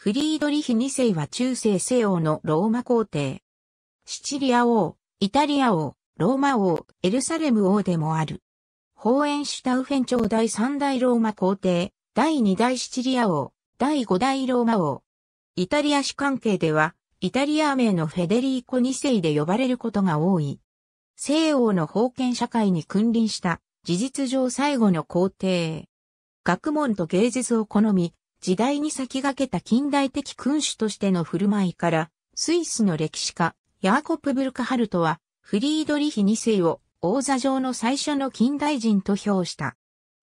フリードリヒ2世は中世西欧のローマ皇帝。シチリア王、イタリア王、ローマ王、エルサレム王でもある。ホーエンシュタウフェン朝第3代ローマ皇帝、第2代シチリア王、第5代ローマ王。イタリア史関係では、イタリア名のフェデリーコ2世で呼ばれることが多い。西欧の封建社会に君臨した、事実上最後の皇帝。学問と芸術を好み、時代に先駆けた近代的君主としての振る舞いから、スイスの歴史家、ヤーコプ・ブルカハルトは、フリードリヒ2世を王座上の最初の近代人と評した。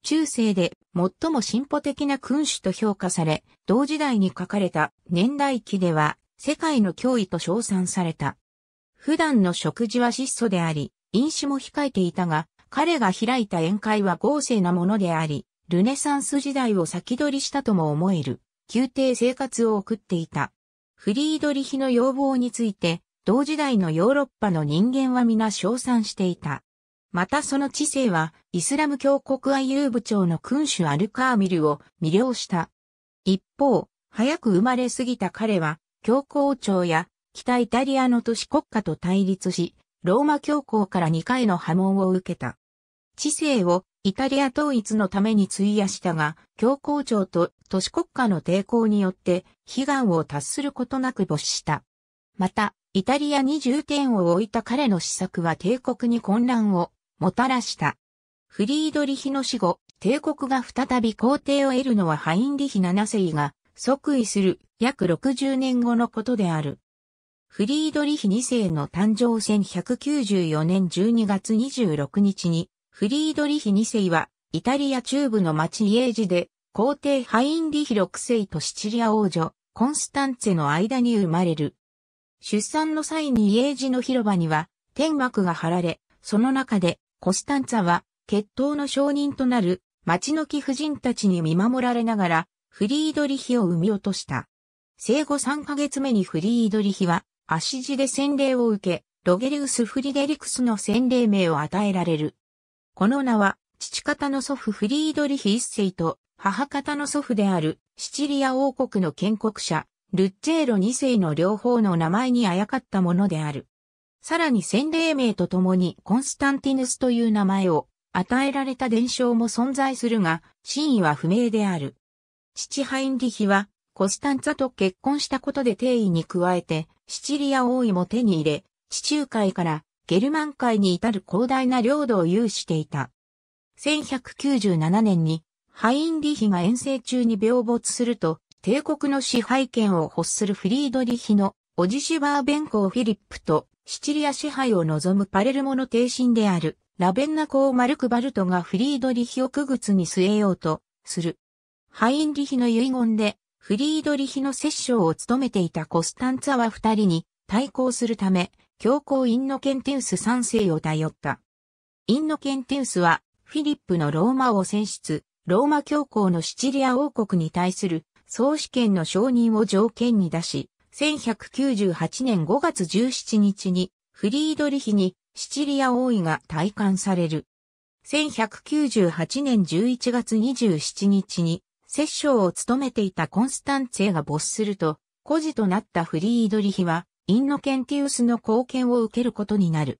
中世で最も進歩的な君主と評価され、同時代に書かれた年代記では、世界の脅威と称賛された。普段の食事は質素であり、飲酒も控えていたが、彼が開いた宴会は豪勢なものであり、ルネサンス時代を先取りしたとも思える、宮廷生活を送っていた。フリードリヒの要望について、同時代のヨーロッパの人間は皆称賛していた。またその知性は、イスラム教国愛遊部長の君主アルカーミルを魅了した。一方、早く生まれすぎた彼は、教皇庁や北イタリアの都市国家と対立し、ローマ教皇から2回の波紋を受けた。知性をイタリア統一のために費やしたが、教皇庁と都市国家の抵抗によって悲願を達することなく没した。また、イタリアに重点を置いた彼の施策は帝国に混乱をもたらした。フリードリヒの死後、帝国が再び皇帝を得るのはハインリヒ7世が即位する約60年後のことである。フリードリヒ2世の誕生1194年12月26日にフリードリヒ2世は、イタリア中部の町イエージで、皇帝ハインリヒ6世とシチリア王女、コンスタンツェの間に生まれる。出産の際にイエージの広場には、天幕が張られ、その中で、コスタンツァは、血統の証人となる、町の貴婦人たちに見守られながら、フリードリヒを産み落とした。生後3ヶ月目にフリードリヒは、足地で洗礼を受け、ロゲリウス・フリデリクスの洗礼名を与えられる。この名は、父方の祖父フリードリヒ一世と、母方の祖父である、シチリア王国の建国者、ルッチェーロ二世の両方の名前にあやかったものである。さらに洗礼名とともにコンスタンティヌスという名前を与えられた伝承も存在するが、真意は不明である。父ハインリヒは、コスタンツァと結婚したことで定位に加えて、シチリア王位も手に入れ、地中海からゲルマン海に至る広大な領土を有していた。1197年にハインリヒが遠征中に病没すると、帝国の支配権を欲するフリードリヒのオジシバーベン公フィリップとシチリア支配を望むパレルモの帝臣であるラベンナ公マルクバルトがフリードリヒを区別に据えようとする。ハインリヒの遺言でフリードリヒの摂政を務めていたコスタンツァは二人に対抗するため教皇インノケンテウス3世を頼った。インノケンテウスは、フィリップのローマを選出、ローマ教皇のシチリア王国に対する総主権の承認を条件に出し、1198年5月17日にフリードリヒにシチリア王位が退官される。1198年11月27日に摂政を務めていたコンスタンツェが没すると、孤児となったフリードリヒはインノケンティウスの貢献を受けることになる。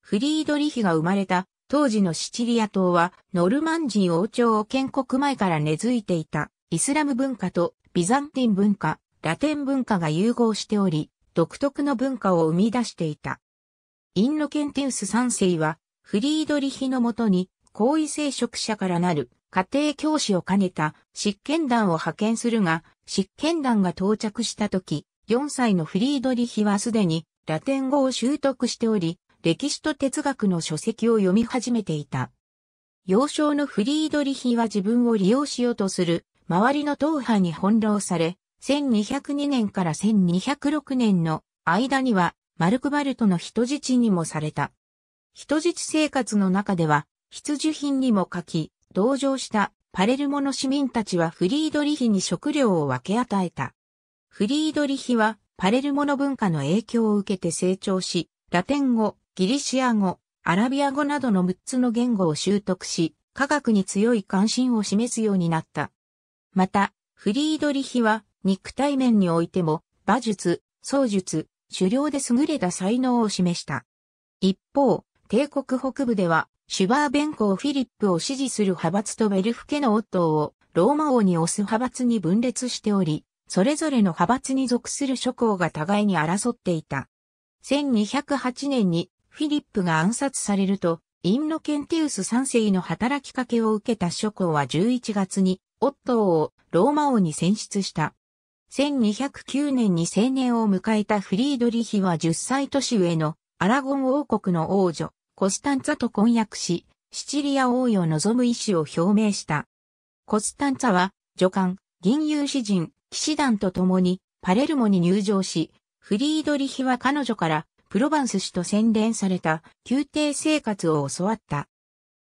フリードリヒが生まれた当時のシチリア島はノルマン人王朝を建国前から根付いていたイスラム文化とビザンティン文化、ラテン文化が融合しており、独特の文化を生み出していた。インノケンティウス3世はフリードリヒのもとに高位聖職者からなる家庭教師を兼ねた執権団を派遣するが、執権団が到着した時、4歳のフリードリヒはすでにラテン語を習得しており、歴史と哲学の書籍を読み始めていた。幼少のフリードリヒは自分を利用しようとする周りの党派に翻弄され、1202年から1206年の間にはマルクバルトの人質にもされた。人質生活の中では必需品にも書き、同情したパレルモの市民たちはフリードリヒに食料を分け与えた。フリードリヒはパレルモの文化の影響を受けて成長し、ラテン語、ギリシア語、アラビア語などの6つの言語を習得し、科学に強い関心を示すようになった。また、フリードリヒは肉体面においても馬術、槍術、狩猟で優れた才能を示した。一方、帝国北部ではシュバーベン公フィリップを支持する派閥とベルフ家の夫をローマ王に推す派閥に分裂しており、それぞれの派閥に属する諸侯が互いに争っていた。1208年にフィリップが暗殺されると、インノケンティウス三世の働きかけを受けた諸侯は11月に、オットーをローマ王に選出した。1209年に青年を迎えたフリードリヒは10歳年上のアラゴン王国の王女、コスタンツァと婚約し、シチリア王位を望む意思を表明した。コスタンツァは、女官、銀融詩人、騎士団と共にパレルモに入場し、フリードリヒは彼女からプロバンス氏と洗練された宮廷生活を教わった。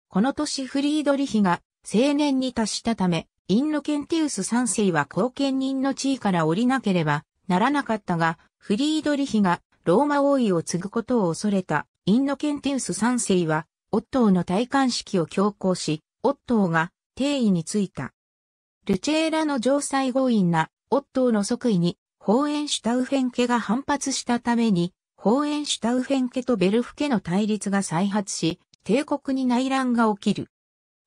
この年フリードリヒが青年に達したため、インノケンティウス三世は後見人の地位から降りなければならなかったが、フリードリヒがローマ王位を継ぐことを恐れたインノケンティウス三世は、オットーの戴冠式を強行し、オットーが帝位についた。ルチェーラの城塞強引なオットーの即位に、ホーエンシュタウフェン家が反発したために、ホーエンシュタウフェン家とベルフ家の対立が再発し、帝国に内乱が起きる。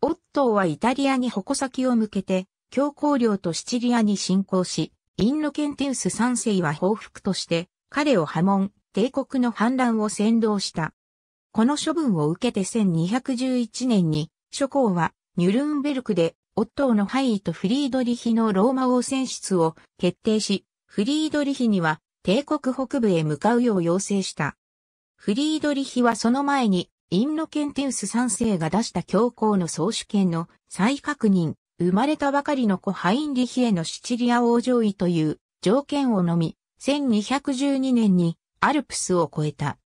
オットーはイタリアに矛先を向けて、教皇領とシチリアに侵攻し、インノケンテウス三世は報復として、彼を破門、帝国の反乱を扇動した。この処分を受けて1211年に、諸侯はニュルンベルクでオットーのハイとフリードリヒのローマ王選出を決定し、フリードリヒには帝国北部へ向かうよう要請した。フリードリヒはその前に、インノケンテウス3世が出した教皇の総主権の再確認、生まれたばかりの子ハインリヒへのシチリア王上位という条件をのみ、1212年にアルプスを越えた。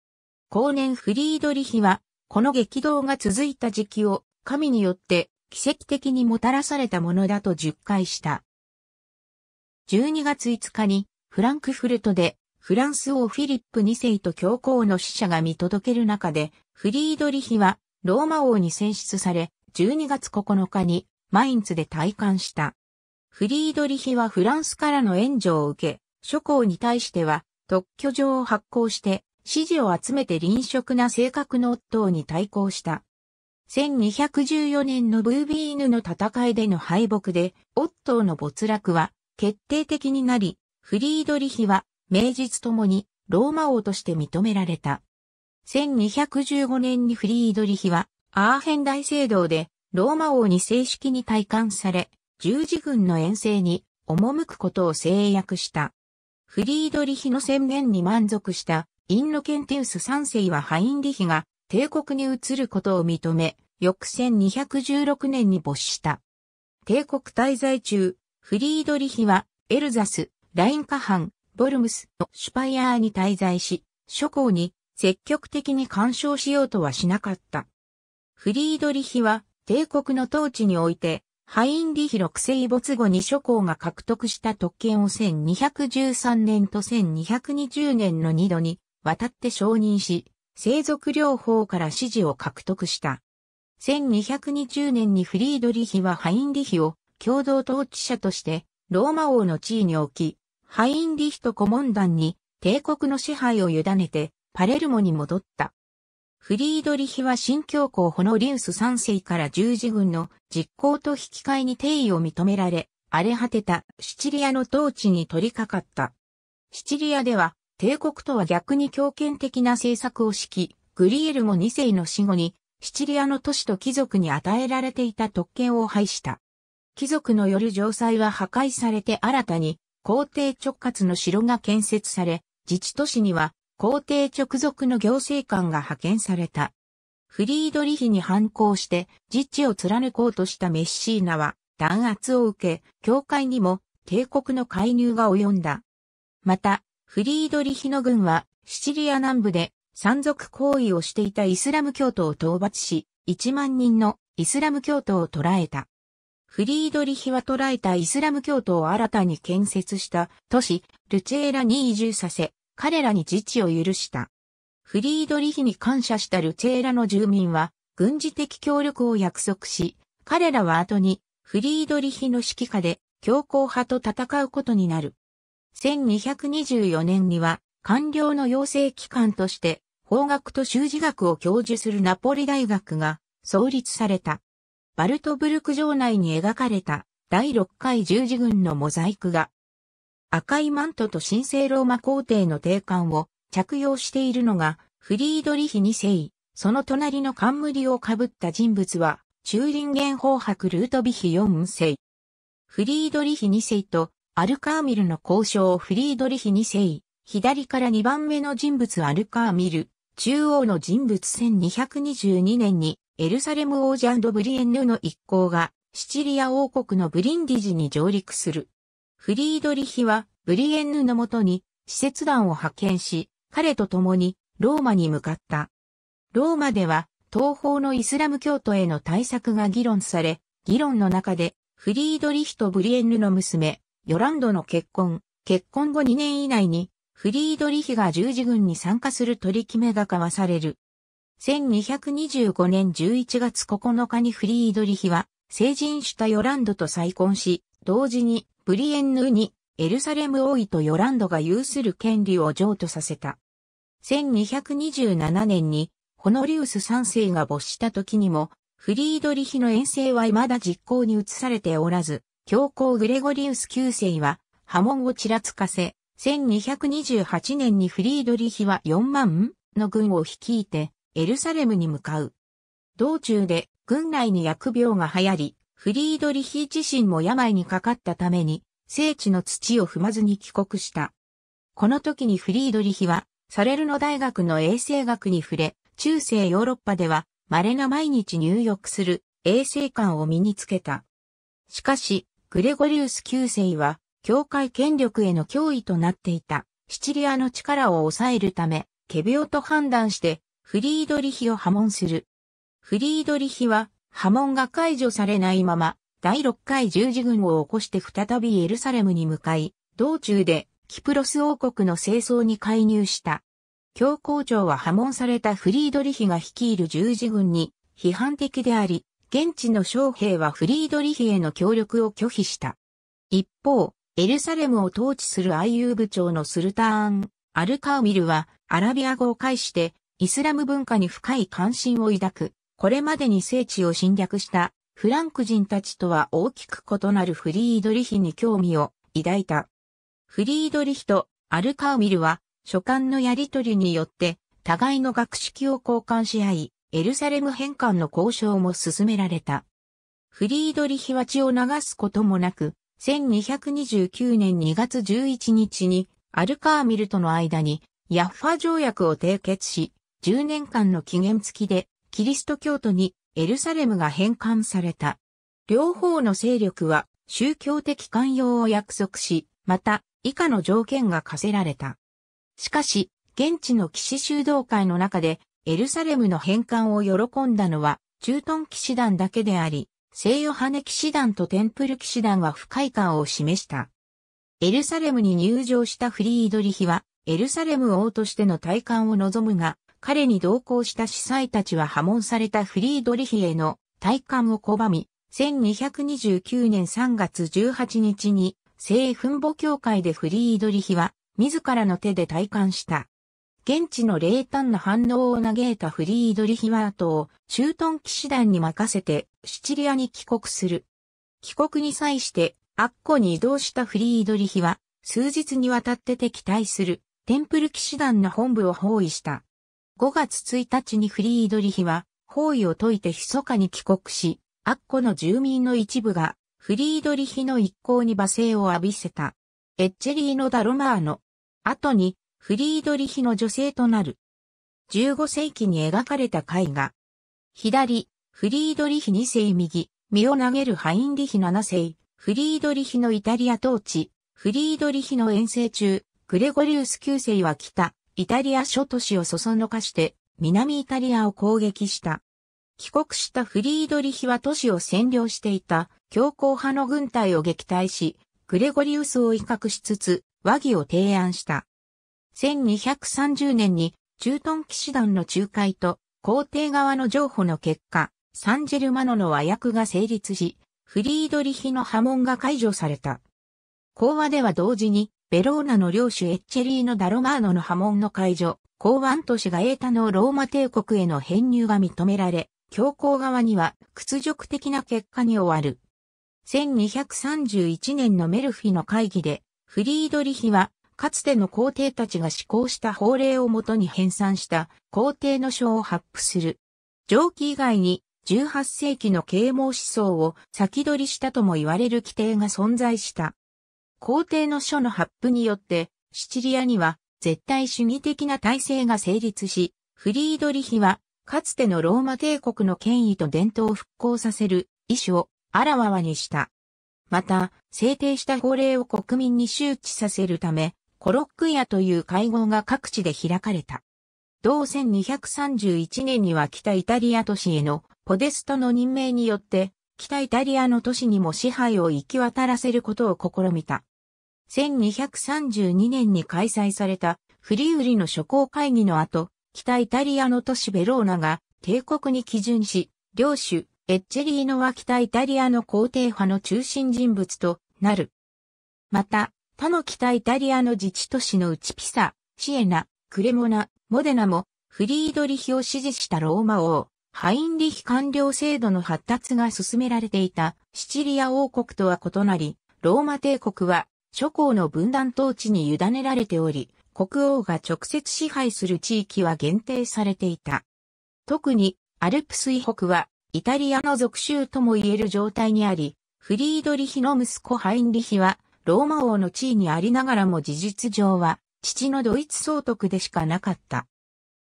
後年フリードリヒは、この激動が続いた時期を神によって奇跡的にもたらされたものだと述回した。12月5日にフランクフルトでフランス王フィリップ2世と教皇の死者が見届ける中でフリードリヒはローマ王に選出され12月9日にマインツで退官した。フリードリヒはフランスからの援助を受け、諸侯に対しては特許状を発行して支持を集めて臨職な性格の夫に対抗した。1214年のブービーヌの戦いでの敗北で、オットーの没落は決定的になり、フリードリヒは名実ともにローマ王として認められた。1215年にフリードリヒはアーヘン大聖堂でローマ王に正式に退官され、十字軍の遠征に赴くことを制約した。フリードリヒの宣言に満足したインノケンテウス三世はハインリヒが帝国に移ることを認め、翌1216年に没した。帝国滞在中、フリードリヒはエルザス、ラインカハン、ボルムスのシュパイアーに滞在し、諸侯に積極的に干渉しようとはしなかった。フリードリヒは帝国の統治において、ハインリヒ六世没後に諸侯が獲得した特権を1213年と1220年の2度に渡って承認し、生族療法から支持を獲得した。1220年にフリードリヒはハインリヒを共同統治者としてローマ王の地位に置き、ハインリヒとコモン団に帝国の支配を委ねてパレルモに戻った。フリードリヒは新教皇ホノリウス3世から十字軍の実行と引き換えに定位を認められ、荒れ果てたシチリアの統治に取り掛かった。シチリアでは帝国とは逆に強権的な政策を指揮、グリエルも2世の死後に、シチリアの都市と貴族に与えられていた特権を廃した。貴族のよる城塞は破壊されて新たに、皇帝直轄の城が建設され、自治都市には皇帝直属の行政官が派遣された。フリードリヒに反抗して自治を貫こうとしたメッシーナは弾圧を受け、教会にも帝国の介入が及んだ。また、フリードリヒの軍は、シチリア南部で、山賊行為をしていたイスラム教徒を討伐し、1万人のイスラム教徒を捕らえた。フリードリヒは捕らえたイスラム教徒を新たに建設した都市、ルチェーラに移住させ、彼らに自治を許した。フリードリヒに感謝したルチェーラの住民は、軍事的協力を約束し、彼らは後に、フリードリヒの指揮下で、強硬派と戦うことになる。1224年には、官僚の養成機関として、法学と修辞学を教授するナポリ大学が創立された。バルトブルク城内に描かれた第6回十字軍のモザイクが、赤いマントと神聖ローマ皇帝の定冠を着用しているのがフリードリヒ2世、その隣の冠をかぶった人物は、チューリンゲン法伯ルートビヒ4世。フリードリヒ2世とアルカーミルの交渉フリードリヒ2世、左から2番目の人物アルカーミル、中央の人物1222年にエルサレム王者ブリエンヌの一行がシチリア王国のブリンディジに上陸する。フリードリヒはブリエンヌのもとに使節団を派遣し、彼と共にローマに向かった。ローマでは東方のイスラム教徒への対策が議論され、議論の中でフリードリヒとブリエンヌの娘、ヨランドの結婚、結婚後2年以内に、フリードリヒが十字軍に参加する取り決めが交わされる。1225年11月9日にフリードリヒは、成人したヨランドと再婚し、同時に、ブリエンヌに、エルサレム王位とヨランドが有する権利を譲渡させた。1227年に、ホノリウス3世が没した時にも、フリードリヒの遠征は未だ実行に移されておらず、教皇グレゴリウス九世は波紋をちらつかせ、1228年にフリードリヒは4万の軍を率いてエルサレムに向かう。道中で軍内に薬病が流行り、フリードリヒ自身も病にかかったために、聖地の土を踏まずに帰国した。この時にフリードリヒは、サレルの大学の衛生学に触れ、中世ヨーロッパでは、稀な毎日入浴する衛生観を身につけた。しかし、グレゴリウス旧世は、教会権力への脅威となっていた、シチリアの力を抑えるため、ケビオと判断して、フリードリヒを破門する。フリードリヒは、破門が解除されないまま、第6回十字軍を起こして再びエルサレムに向かい、道中で、キプロス王国の清掃に介入した。教皇庁は破門されたフリードリヒが率いる十字軍に批判的であり、現地の将兵はフリードリヒへの協力を拒否した。一方、エルサレムを統治するアイユー部長のスルターン、アルカーミルはアラビア語を介してイスラム文化に深い関心を抱く、これまでに聖地を侵略したフランク人たちとは大きく異なるフリードリヒに興味を抱いた。フリードリヒとアルカーミルは書簡のやり取りによって互いの学識を交換し合い、エルサレム返還の交渉も進められた。フリードリヒは血を流すこともなく、1229年2月11日にアルカーミルとの間にヤッファ条約を締結し、10年間の期限付きでキリスト教徒にエルサレムが返還された。両方の勢力は宗教的寛容を約束し、また以下の条件が課せられた。しかし、現地の騎士修道会の中でエルサレムの返還を喜んだのは、中東騎士団だけであり、聖ヨハネ騎士団とテンプル騎士団は不快感を示した。エルサレムに入場したフリードリヒは、エルサレム王としての体感を望むが、彼に同行した司祭たちは破門されたフリードリヒへの体感を拒み、1229年3月18日に、聖墳墓協会でフリードリヒは、自らの手で体感した。現地の冷淡な反応を嘆いたフリードリヒワートを中東騎士団に任せてシチリアに帰国する。帰国に際してアッコに移動したフリードリヒは数日にわたって敵対するテンプル騎士団の本部を包囲した。5月1日にフリードリヒは包囲を解いて密かに帰国し、アッコの住民の一部がフリードリヒの一行に罵声を浴びせた。エッチェリーノ・ダロマーノ。後にフリードリヒの女性となる。15世紀に描かれた絵画。左、フリードリヒ2世右、身を投げるハインリヒ7世、フリードリヒのイタリア統治、フリードリヒの遠征中、グレゴリウス9世は北、イタリア諸都市をそそのかして、南イタリアを攻撃した。帰国したフリードリヒは都市を占領していた強硬派の軍隊を撃退し、グレゴリウスを威嚇しつつ、和議を提案した。1230年に中東騎士団の仲介と皇帝側の譲歩の結果、サンジェルマノの和訳が成立し、フリードリヒの波紋が解除された。講和では同時に、ベローナの領主エッチェリーノ・ダロマーノの波紋の解除、港湾都市がエータのローマ帝国への編入が認められ、教皇側には屈辱的な結果に終わる。1231年のメルフィの会議で、フリードリヒはかつての皇帝たちが施行した法令をもとに編纂した皇帝の書を発布する。上記以外に18世紀の啓蒙思想を先取りしたとも言われる規定が存在した。皇帝の書の発布によって、シチリアには絶対主義的な体制が成立し、フリードリヒは、かつてのローマ帝国の権威と伝統を復興させる意志をあらわわにした。また、制定した法令を国民に周知させるため、コロックヤという会合が各地で開かれた。同1231年には北イタリア都市へのポデストの任命によって、北イタリアの都市にも支配を行き渡らせることを試みた。1232年に開催されたフリウリの諸行会議の後、北イタリアの都市ベローナが帝国に基準し、領主、エッチェリーノは北イタリアの皇帝派の中心人物となる。また、他の北イタリアの自治都市のうちピサ、シエナ、クレモナ、モデナもフリードリヒを支持したローマ王、ハインリヒ官僚制度の発達が進められていたシチリア王国とは異なり、ローマ帝国は諸侯の分断統治に委ねられており、国王が直接支配する地域は限定されていた。特にアルプス以北はイタリアの属州とも言える状態にあり、フリードリヒの息子ハインリヒはローマ王の地位にありながらも事実上は、父のドイツ総督でしかなかった。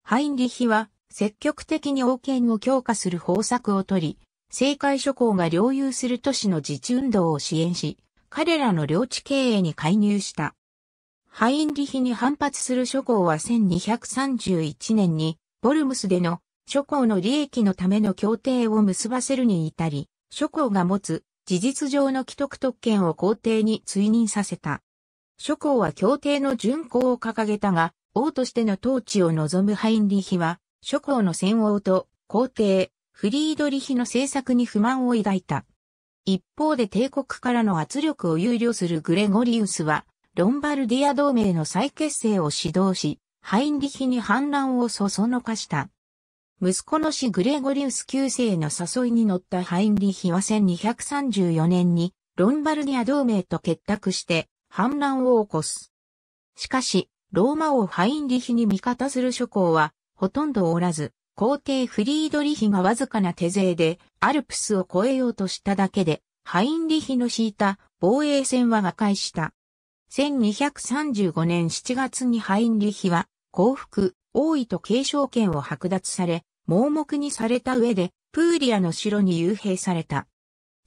ハインリヒは、積極的に王権を強化する方策をとり、政界諸侯が領有する都市の自治運動を支援し、彼らの領地経営に介入した。ハインリヒに反発する諸侯は1231年に、ボルムスでの諸侯の利益のための協定を結ばせるに至り、諸侯が持つ事実上の既得特権を皇帝に追認させた。諸侯は協定の巡行を掲げたが、王としての統治を望むハインリヒは、諸侯の戦王と皇帝、フリードリヒの政策に不満を抱いた。一方で帝国からの圧力を憂慮するグレゴリウスは、ロンバルディア同盟の再結成を指導し、ハインリヒに反乱をそそのかした。息子の死グレゴリウス9世の誘いに乗ったハインリヒは1234年にロンバルニア同盟と結託して反乱を起こす。しかし、ローマ王ハインリヒに味方する諸侯はほとんどおらず、皇帝フリードリヒがわずかな手勢でアルプスを越えようとしただけで、ハインリヒの敷いた防衛戦は瓦解した。1235年7月にハインリヒは降伏、王位と継承権を剥奪され、盲目にされた上で、プーリアの城に幽閉された。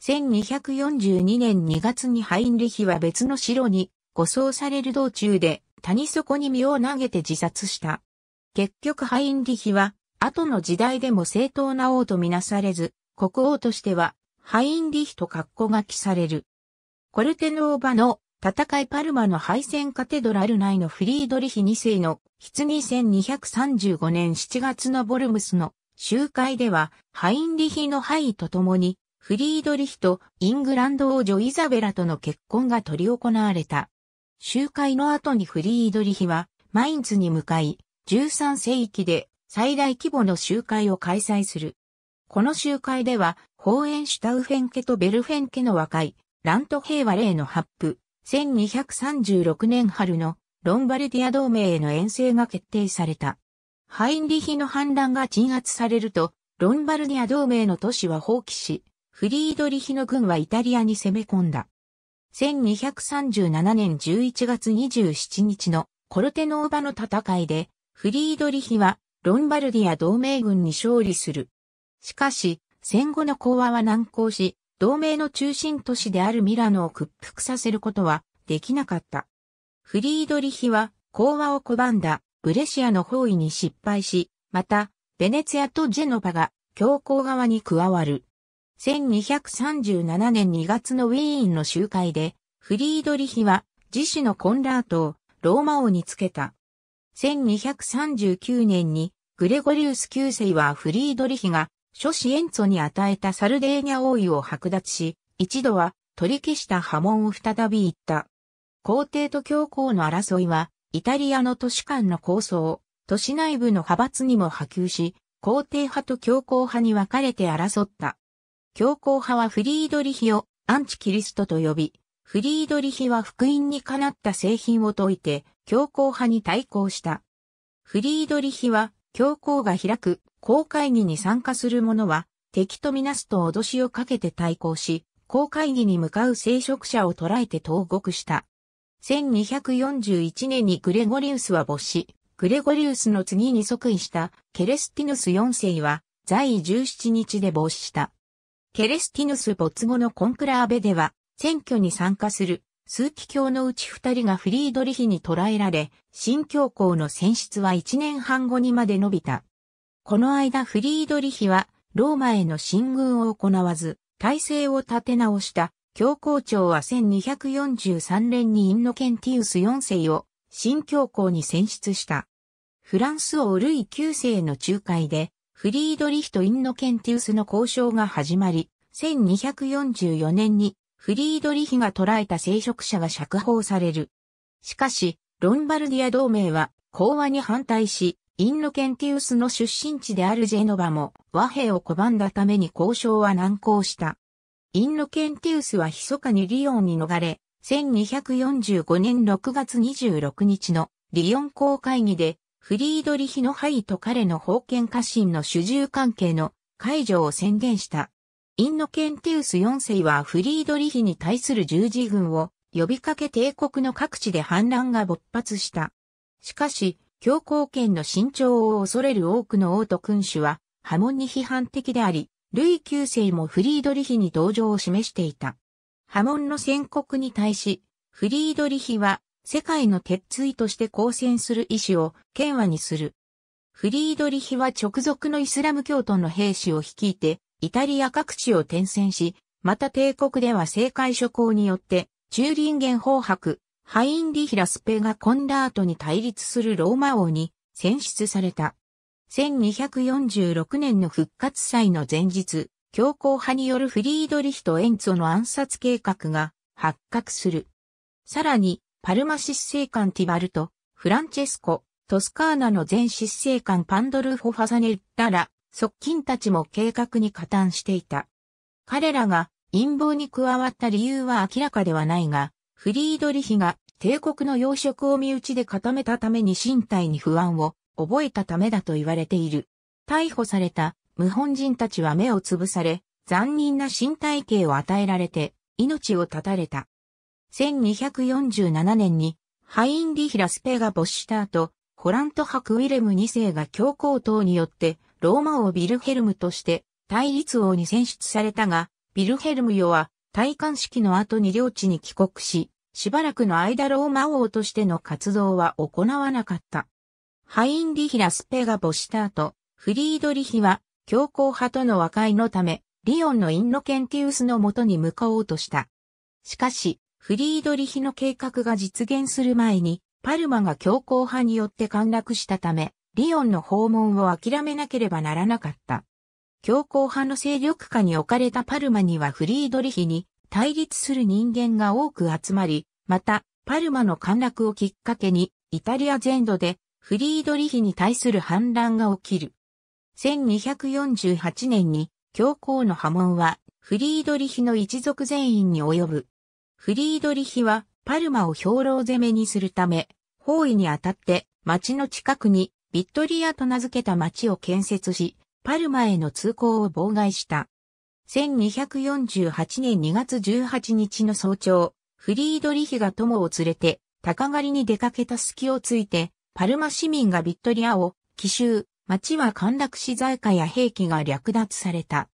1242年2月にハインリヒは別の城に護送される道中で谷底に身を投げて自殺した。結局ハインリヒは後の時代でも正当な王とみなされず、国王としてはハインリヒと格好が記される。コルテノーバの戦いパルマの敗戦カテドラル内のフリードリヒ2世の棺1235年7月のボルムスの集会では、ハインリヒの敗とともに、フリードリヒとイングランド王女イザベラとの結婚が取り行われた。集会の後にフリードリヒは、マインツに向かい、13世紀で最大規模の集会を開催する。この集会では、ホーエンシュタウフェン家とベルフェン家の和解、ラント平和令の発布、1236年春のロンバルディア同盟への遠征が決定された。ハインリヒの反乱が鎮圧されると、ロンバルディア同盟の都市は放棄し、フリードリヒの軍はイタリアに攻め込んだ。1237年11月27日のコルテノーバの戦いで、フリードリヒはロンバルディア同盟軍に勝利する。しかし、戦後の講和は難航し、同盟の中心都市であるミラノを屈服させることはできなかった。フリードリヒは講和を拒んだブレシアの包囲に失敗し、また、ベネツィアとジェノバが教皇側に加わる。1237年2月のウィーンの集会で、フリードリヒは自主のコンラートをローマ王につけた。1239年にグレゴリウス9世はフリードリヒが諸子エンツォに与えたサルデーニャ王位を剥奪し、一度は取り消した波紋を再び言った。皇帝と教皇の争いは、イタリアの都市間の構想、都市内部の派閥にも波及し、皇帝派と教皇派に分かれて争った。教皇派はフリードリヒをアンチキリストと呼び、フリードリヒは福音にかなった製品を解いて、教皇派に対抗した。フリードリヒは教皇が開く公会議に参加する者は、敵とみなすと脅しをかけて対抗し、公会議に向かう聖職者を捕らえて投獄した。1241年にグレゴリウスは没し、グレゴリウスの次に即位したケレスティヌス4世は在位17日で没した。ケレスティヌス没後のコンクラーベでは選挙に参加する数奇教のうち二人がフリードリヒに捕らえられ、新教皇の選出は一年半後にまで伸びた。この間フリードリヒはローマへの進軍を行わず、体制を立て直した教皇庁は1243年にインノケンティウス4世を新教皇に選出した。フランス王ルイ9世の仲介で、フリードリヒとインノケンティウスの交渉が始まり、1244年にフリードリヒが捕らえた聖職者が釈放される。しかし、ロンバルディア同盟は講和に反対し、インロケンティウスの出身地であるジェノバも和平を拒んだために交渉は難航した。インロケンティウスは密かにリヨンに逃れ、1245年6月26日のリヨン公会議で、フリードリヒのハイと彼の封建家臣の主従関係の解除を宣言した。インノケンティウス4世はフリードリヒに対する十字軍を呼びかけ帝国の各地で反乱が勃発した。しかし、教皇権の伸長を恐れる多くの王と君主は、波紋に批判的であり、ルイ姓世もフリードリヒに同情を示していた。波紋の宣告に対し、フリードリヒは、世界の鉄槌として交戦する意志を、剣和にする。フリードリヒは直属のイスラム教徒の兵士を率いて、イタリア各地を転戦し、また帝国では政界諸侯によって、中林元法白、ハインリヒ・ラスペがコンラートに対立するローマ王に選出された。1246年の復活祭の前日、強硬派によるフリードリヒとエンツォの暗殺計画が発覚する。さらに、パルマ執政官ティバルト、フランチェスコ、トスカーナの前執政官パンドルフォ・ファサネッラら、側近たちも計画に加担していた。彼らが陰謀に加わった理由は明らかではないが、フリードリヒが帝国の要職を身内で固めたために身体に不安を覚えたためだと言われている。逮捕された無本人たちは目をつぶされ、残忍な身体刑を与えられて命を絶たれた。1247年にハインリヒ・ラスペが没した後、ホラントク・ウィレム2世が教皇等によってローマ王ビルヘルムとして対立王に選出されたが、ビルヘルム世は戴冠式の後に領地に帰国し、しばらくの間ローマ王としての活動は行わなかった。ハインリヒ・ラスペがボした後、フリードリヒは強硬派との和解のため、リオンのインノケンティウスのもとに向かおうとした。しかし、フリードリヒの計画が実現する前に、パルマが強硬派によって陥落したため、リオンの訪問を諦めなければならなかった。強硬派の勢力下に置かれたパルマにはフリードリヒに対立する人間が多く集まり、また、パルマの陥落をきっかけに、イタリア全土でフリードリヒに対する反乱が起きる。1248年に、教皇の波紋は、フリードリヒの一族全員に及ぶ。フリードリヒは、パルマを兵糧攻めにするため、包囲にあたって、町の近くに、ビットリアと名付けた町を建設し、パルマへの通行を妨害した。1248年2月18日の早朝、フリードリヒが友を連れて、鷹狩りに出かけた隙をついて、パルマ市民がビットリアを奇襲、町は陥落し財貨や兵器が略奪された。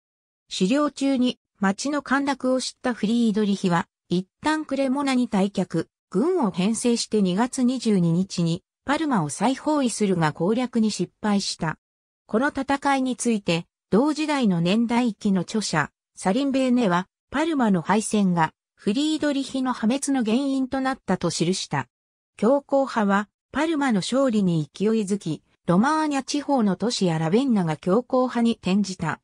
狩猟中に町の陥落を知ったフリードリヒは、一旦クレモナに退却、軍を編成して2月22日にパルマを再包囲するが攻略に失敗した。この戦いについて、同時代の年代記の著者、サリン・ベーネは、パルマの敗戦が、フリードリヒの破滅の原因となったと記した。強硬派は、パルマの勝利に勢いづき、ロマーニャ地方の都市やラベンナが強硬派に転じた。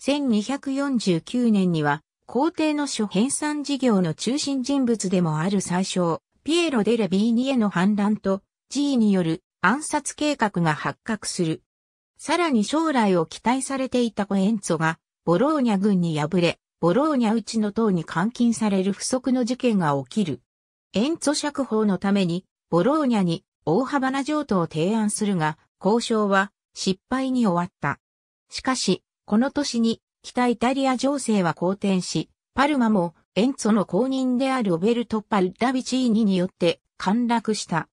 1249年には、皇帝の諸編纂事業の中心人物でもある最小、ピエロ・デ・レビーニへの反乱と、G による暗殺計画が発覚する。さらに将来を期待されていたコエンツォが、ボローニャ軍に敗れ、ボローニャうちの党に監禁される不測の事件が起きる。エンツォ釈放のために、ボローニャに大幅な譲渡を提案するが、交渉は失敗に終わった。しかし、この年に北イタリア情勢は好転し、パルマもエンツォの後任であるオベルト・パルダビチーニによって陥落した。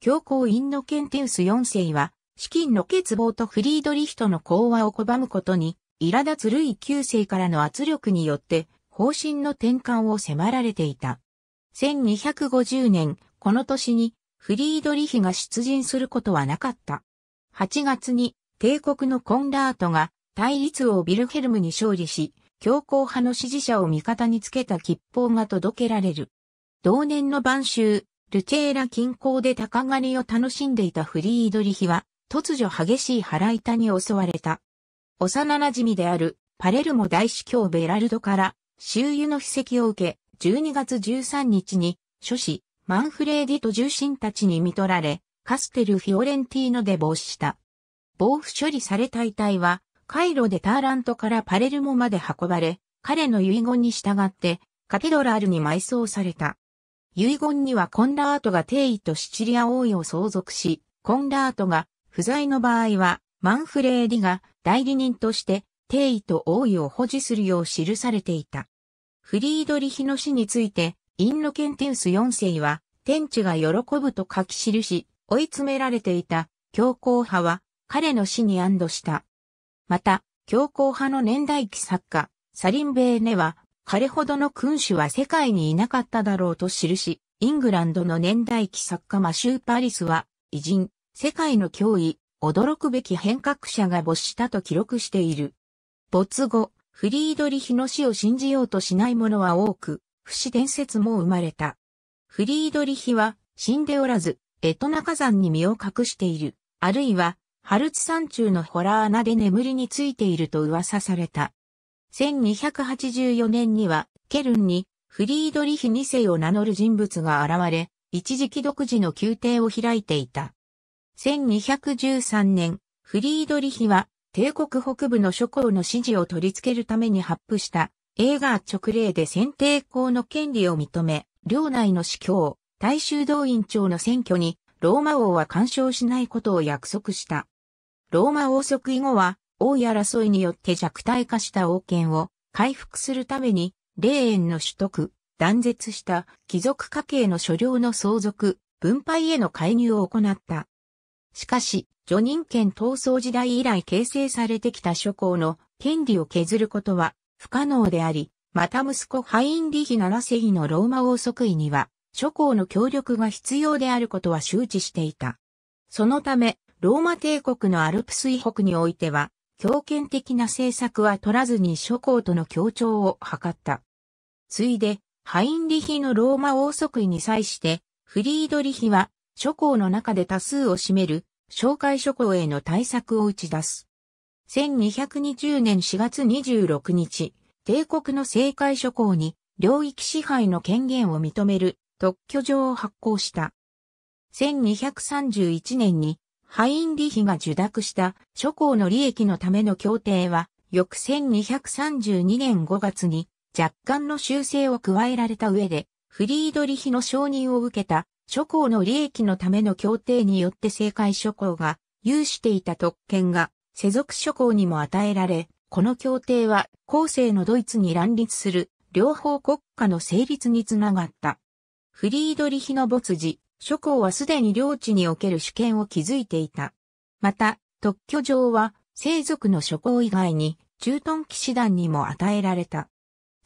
教皇インノケンテウス4世は資金の欠乏とフリードリヒトの講和を拒むことに、苛立つルイ世からの圧力によって、方針の転換を迫られていた。1250年、この年に、フリードリヒが出陣することはなかった。8月に、帝国のコンラートが、対立王ビルヘルムに勝利し、強硬派の支持者を味方につけた吉報が届けられる。同年の晩秋、ルチェーラ近郊で鷹狩りを楽しんでいたフリードリヒは、突如激しい腹痛に襲われた。幼馴染であるパレルモ大司教ベラルドから周遊の秘跡を受け、12月13日に諸子マンフレーディと重臣たちに見取られ、カステル・フィオレンティーノで防止した。防腐処理された遺体は、カイロでターラントからパレルモまで運ばれ、彼の遺言に従って、カテドラールに埋葬された。遺言にはコンラートが定位とシチリア王位を相続し、コンラートが不在の場合は、マンフレーディが代理人として定位と王位を保持するよう記されていた。フリードリヒの死について、インノケンテウス4世は、天地が喜ぶと書き記し、追い詰められていた強硬派は彼の死に安堵した。また、強硬派の年代記作家、サリン・ベーネは、彼ほどの君主は世界にいなかっただろうと記し、イングランドの年代記作家マシュー・パリスは、偉人、世界の脅威、驚くべき変革者が没したと記録している。没後、フリードリヒの死を信じようとしない者は多く、不死伝説も生まれた。フリードリヒは死んでおらず、エトナ火山に身を隠している、あるいは、ハルツ山中のホラー穴で眠りについていると噂された。1284年には、ケルンにフリードリヒ2世を名乗る人物が現れ、一時期独自の宮廷を開いていた。1213年、フリードリヒは帝国北部の諸侯の支持を取り付けるために発布した映画直令で選定公の権利を認め、領内の司教、大衆動員長の選挙にローマ王は干渉しないことを約束した。ローマ王即位後は、王位争いによって弱体化した王権を回復するために、霊園の取得、断絶した貴族家系の所領の相続、分配への介入を行った。しかし、女人権闘争時代以来形成されてきた諸侯の権利を削ることは不可能であり、また息子ハインリヒ7世紀のローマ王即位には、諸侯の協力が必要であることは周知していた。そのため、ローマ帝国のアルプス以北においては、強権的な政策は取らずに諸侯との協調を図った。ついで、ハインリヒのローマ王即位に際して、フリードリヒは諸侯の中で多数を占める、紹介諸侯への対策を打ち出す。1220年4月26日、帝国の政界諸侯に領域支配の権限を認める特許状を発行した。1231年にハインリヒが受諾した諸侯の利益のための協定は、翌1232年5月に若干の修正を加えられた上で、フリードリヒの承認を受けた諸侯の利益のための協定によって政界諸侯が有していた特権が世俗諸侯にも与えられ、この協定は後世のドイツに乱立する両方国家の成立につながった。フリードリヒの没時、諸侯はすでに領地における主権を築いていた。また、特許上は、生族の諸侯以外に、駐屯騎士団にも与えられた。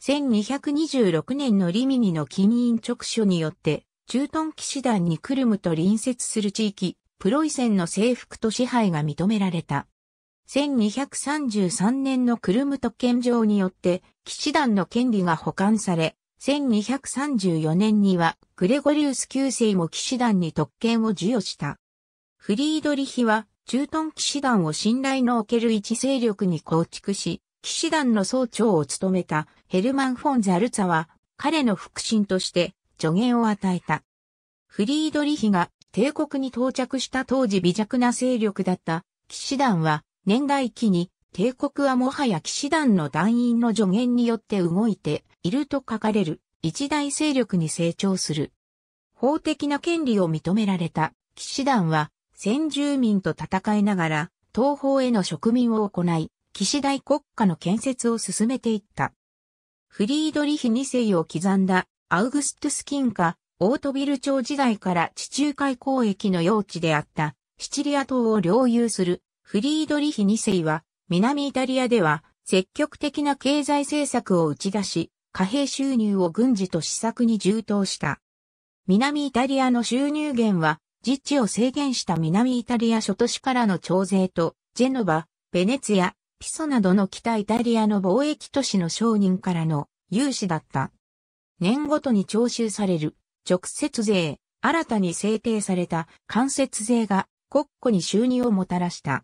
1226年のリミニの禁印直書によって、駐屯騎士団にクルムと隣接する地域、プロイセンの征服と支配が認められた。1233年のクルム特権上によって、騎士団の権利が保管され、1234年にはグレゴリウス9世も騎士団に特権を授与した。フリードリヒは、駐屯騎士団を信頼のおける一勢力に構築し、騎士団の総長を務めたヘルマン・フォン・ザルツァは、彼の腹心として、助言を与えた。フリードリヒが帝国に到着した当時微弱な勢力だった騎士団は年代記に帝国はもはや騎士団の団員の助言によって動いていると書かれる一大勢力に成長する。法的な権利を認められた騎士団は先住民と戦いながら東方への植民を行い、騎士大国家の建設を進めていった。フリードリヒ2世を刻んだアウグストゥスキンオートビル朝時代から地中海交易の用地であったシチリア島を領有するフリードリヒ2世は南イタリアでは積極的な経済政策を打ち出し貨幣収入を軍事と施策に充当した。南イタリアの収入源は自治を制限した南イタリア諸都市からの徴税とジェノバ、ベネツィア、ピソなどの北イタリアの貿易都市の商人からの融資だった。年ごとに徴収される直接税、新たに制定された間接税が国庫に収入をもたらした。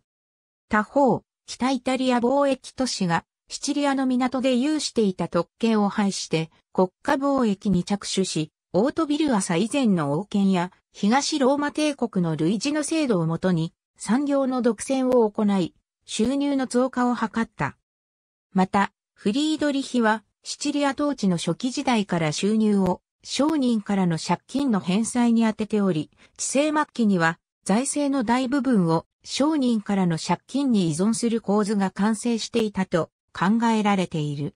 他方、北イタリア貿易都市がシチリアの港で有していた特権を廃して国家貿易に着手し、オートビル朝以前の王権や東ローマ帝国の類似の制度をもとに産業の独占を行い、収入の増加を図った。また、フリードリヒはシチリア統治の初期時代から収入を商人からの借金の返済に充てており、治世末期には財政の大部分を商人からの借金に依存する構図が完成していたと考えられている。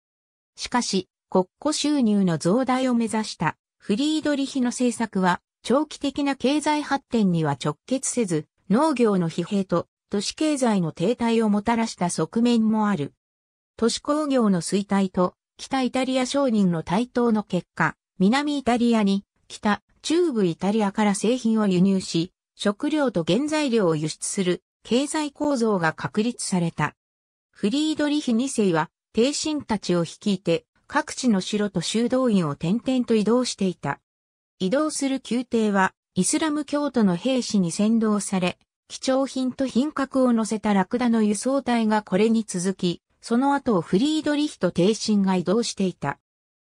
しかし、国庫収入の増大を目指したフリードリヒの政策は長期的な経済発展には直結せず、農業の疲弊と都市経済の停滞をもたらした側面もある。都市工業の衰退と北イタリア商人の台頭の結果、南イタリアに、北、中部イタリアから製品を輸入し、食料と原材料を輸出する経済構造が確立された。フリードリヒ2世は、帝臣たちを率いて、各地の城と修道院を転々と移動していた。移動する宮廷は、イスラム教徒の兵士に先導され、貴重品と品格を乗せたラクダの輸送隊がこれに続き、その後フリードリヒと帝神が移動していた。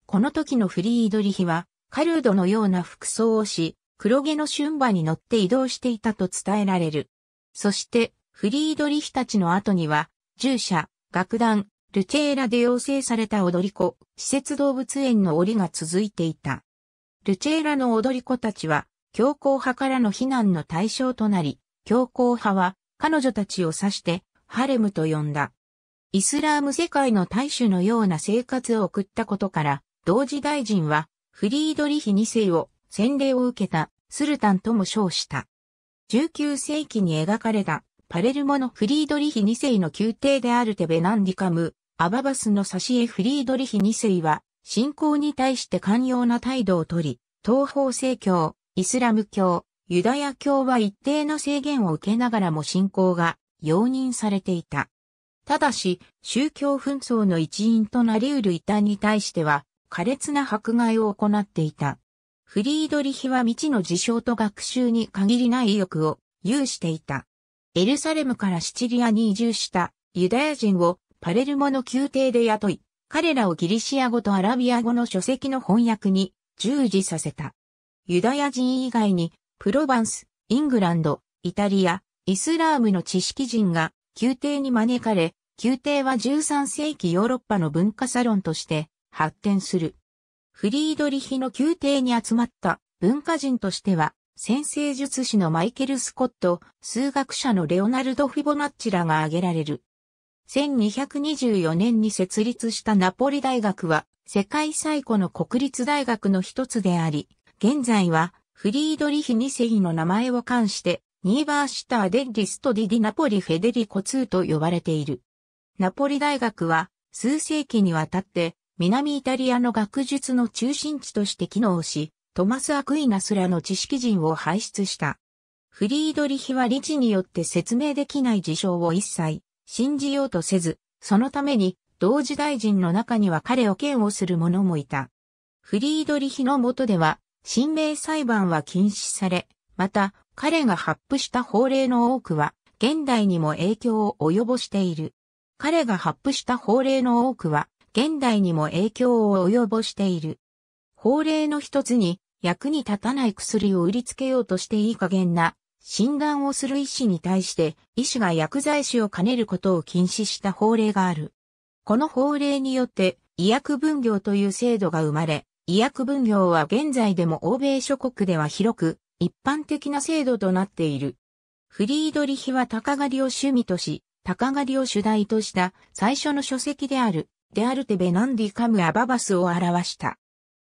この時のフリードリヒは、カルードのような服装をし、黒毛の春馬に乗って移動していたと伝えられる。そして、フリードリヒたちの後には、従者、楽団、ルチェーラで養成された踊り子、施設動物園の檻が続いていた。ルチェーラの踊り子たちは、強硬派からの非難の対象となり、強硬派は彼女たちを指して、ハレムと呼んだ。イスラーム世界の大衆のような生活を送ったことから、同時大臣は、フリードリヒ2世を洗礼を受けたスルタンとも称した。19世紀に描かれたパレルモのフリードリヒ2世の宮廷であるテベナンディカム、アババスの挿絵フリードリヒ2世は、信仰に対して寛容な態度をとり、東方正教、イスラム教、ユダヤ教は一定の制限を受けながらも信仰が容認されていた。ただし、宗教紛争の一因となり得る異端に対しては、苛烈な迫害を行っていた。フリードリヒは未知の事象と学習に限りない意欲を有していた。エルサレムからシチリアに移住したユダヤ人をパレルモの宮廷で雇い、彼らをギリシア語とアラビア語の書籍の翻訳に従事させた。ユダヤ人以外に、プロヴァンス、イングランド、イタリア、イスラームの知識人が宮廷に招かれ、宮廷は13世紀ヨーロッパの文化サロンとして発展する。フリードリヒの宮廷に集まった文化人としては、先生術師のマイケル・スコット、数学者のレオナルド・フィボナッチらが挙げられる。1224年に設立したナポリ大学は、世界最古の国立大学の一つであり、現在はフリードリヒ2世の名前を冠して、ニーバーシターデ・ッリスト・ディ・ディ・ナポリ・フェデリコ2と呼ばれている。ナポリ大学は数世紀にわたって南イタリアの学術の中心地として機能し、トマス・アクイナスらの知識人を輩出した。フリードリヒは理事によって説明できない事象を一切信じようとせず、そのために同時大臣の中には彼を嫌悪する者もいた。フリードリヒの下では、新明裁判は禁止され、また彼が発布した法令の多くは現代にも影響を及ぼしている。彼が発布した法令の多くは、現代にも影響を及ぼしている。法令の一つに、役に立たない薬を売りつけようとしていい加減な診断をする医師に対して医師が薬剤師を兼ねることを禁止した法令がある。この法令によって医薬分業という制度が生まれ、医薬分業は現在でも欧米諸国では広く一般的な制度となっている。フリードリヒは鷹狩りを趣味とし、鷹狩りを主題とした最初の書籍である、デアルテベナンディカムアババスを表した。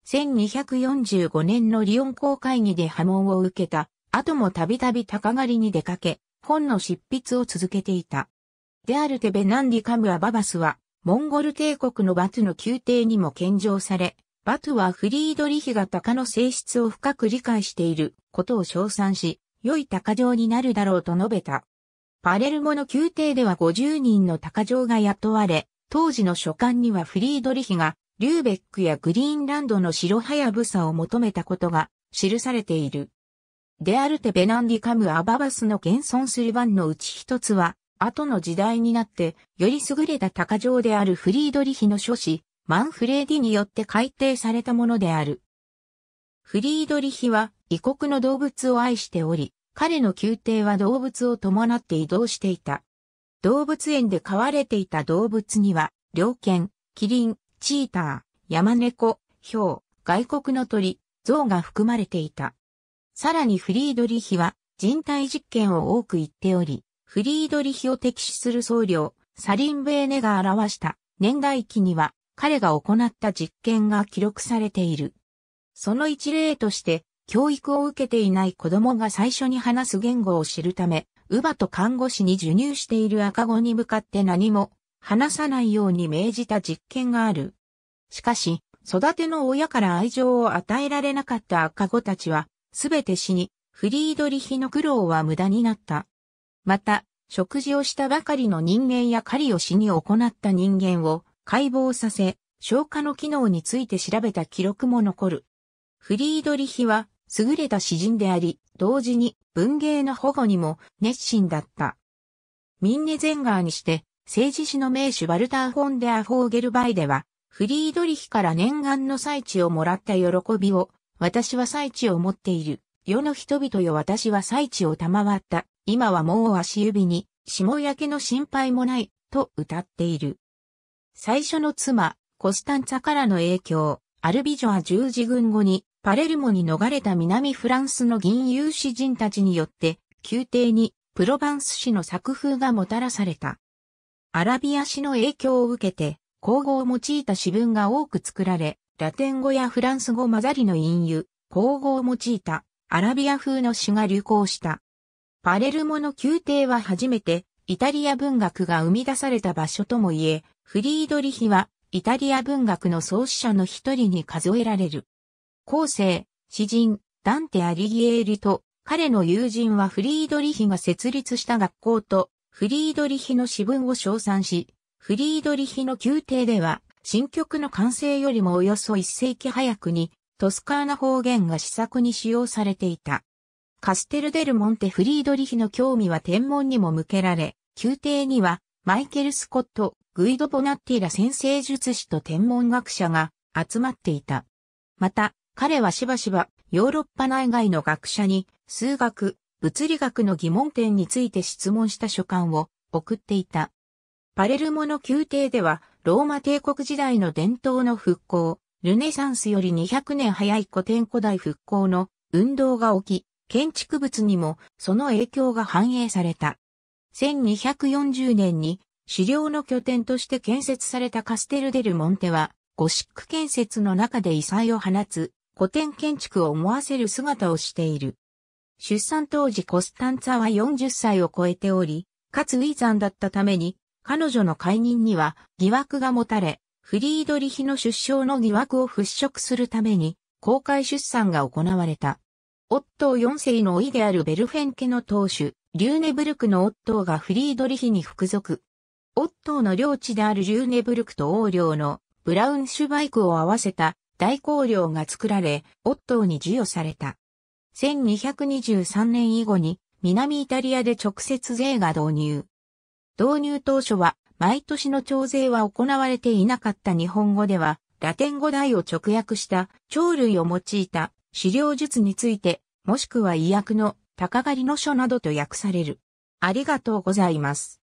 1245年のリオン公会議で波紋を受けた、後もたびたび鷹狩りに出かけ、本の執筆を続けていた。デアルテベナンディカムアババスは、モンゴル帝国のバトの宮廷にも献上され、バトはフリードリヒが鷹の性質を深く理解していることを称賛し、良い鷹匠になるだろうと述べた。パレルモの宮廷では50人の鷹匠が雇われ、当時の書簡にはフリードリヒが、リューベックやグリーンランドの白ハヤブサを求めたことが記されている。デアルテ・ベナンディカム・アババスの現存する版のうち一つは、後の時代になって、より優れた鷹匠であるフリードリヒの書士、マンフレーディによって改定されたものである。フリードリヒは異国の動物を愛しており、彼の宮廷は動物を伴って移動していた。動物園で飼われていた動物には、猟犬、キリン、チーター、山猫、ヒョウ、外国の鳥、象が含まれていた。さらにフリードリヒは人体実験を多く言っており、フリードリヒを敵視する僧侶、サリンベーネが表した年代記には彼が行った実験が記録されている。その一例として、教育を受けていない子供が最初に話す言語を知るため、乳母と看護師に授乳している赤子に向かって何も話さないように命じた実験がある。しかし、育ての親から愛情を与えられなかった赤子たちは、すべて死に、フリードリヒの苦労は無駄になった。また、食事をしたばかりの人間や狩りを死に行った人間を解剖させ、消化の機能について調べた記録も残る。フリードリヒは優れた詩人であり、同時に文芸の保護にも熱心だった。ミンネゼンガーにして、政治史の名手バルター・フォンデア・フォーゲルバイでは、フリードリヒから念願の祭地をもらった喜びを、私は祭地を持っている。世の人々よ私は祭地を賜った。今はもう足指に、霜焼けの心配もない、と歌っている。最初の妻、コスタンツァからの影響、アルビジョア十字軍後に、パレルモに逃れた南フランスの銀融詩人たちによって、宮廷にプロバンス詩の作風がもたらされた。アラビア詩の影響を受けて、口語を用いた詩文が多く作られ、ラテン語やフランス語混ざりの隠喩、口語を用いたアラビア風の詩が流行した。パレルモの宮廷は初めてイタリア文学が生み出された場所ともいえ、フリードリヒはイタリア文学の創始者の一人に数えられる。後世、詩人、ダンテ・アリギエーリと、彼の友人はフリードリヒが設立した学校と、フリードリヒの詩文を称賛し、フリードリヒの宮廷では、新曲の完成よりもおよそ1世紀早くに、トスカーナ方言が試作に使用されていた。カステル・デル・モンテ・フリードリヒの興味は天文にも向けられ、宮廷には、マイケル・スコット、グイド・ボナッティラ先生術師と天文学者が集まっていた。また、彼はしばしばヨーロッパ内外の学者に数学、物理学の疑問点について質問した書簡を送っていた。パレルモの宮廷ではローマ帝国時代の伝統の復興、ルネサンスより200年早い古典古代復興の運動が起き、建築物にもその影響が反映された。1240年に資料の拠点として建設されたカステルデルモンテは、ゴシック建設の中で異彩を放つ古典建築を思わせる姿をしている。出産当時コスタンツァは40歳を超えており、かつ遺産だったために、彼女の解任には疑惑が持たれ、フリードリヒの出生の疑惑を払拭するために、公開出産が行われた。夫ッ4世のいであるベルフェン家の当主、リューネブルクの夫がフリードリヒに服属。夫の領地であるリューネブルクと王領のブラウンシュバイクを合わせた大綱領が作られ、オットーに授与された。1223年以後に南イタリアで直接税が導入。導入当初は毎年の徴税は行われていなかった日本語では、ラテン語代を直訳した鳥類を用いた資料術について、もしくは医薬の高狩りの書などと訳される。ありがとうございます。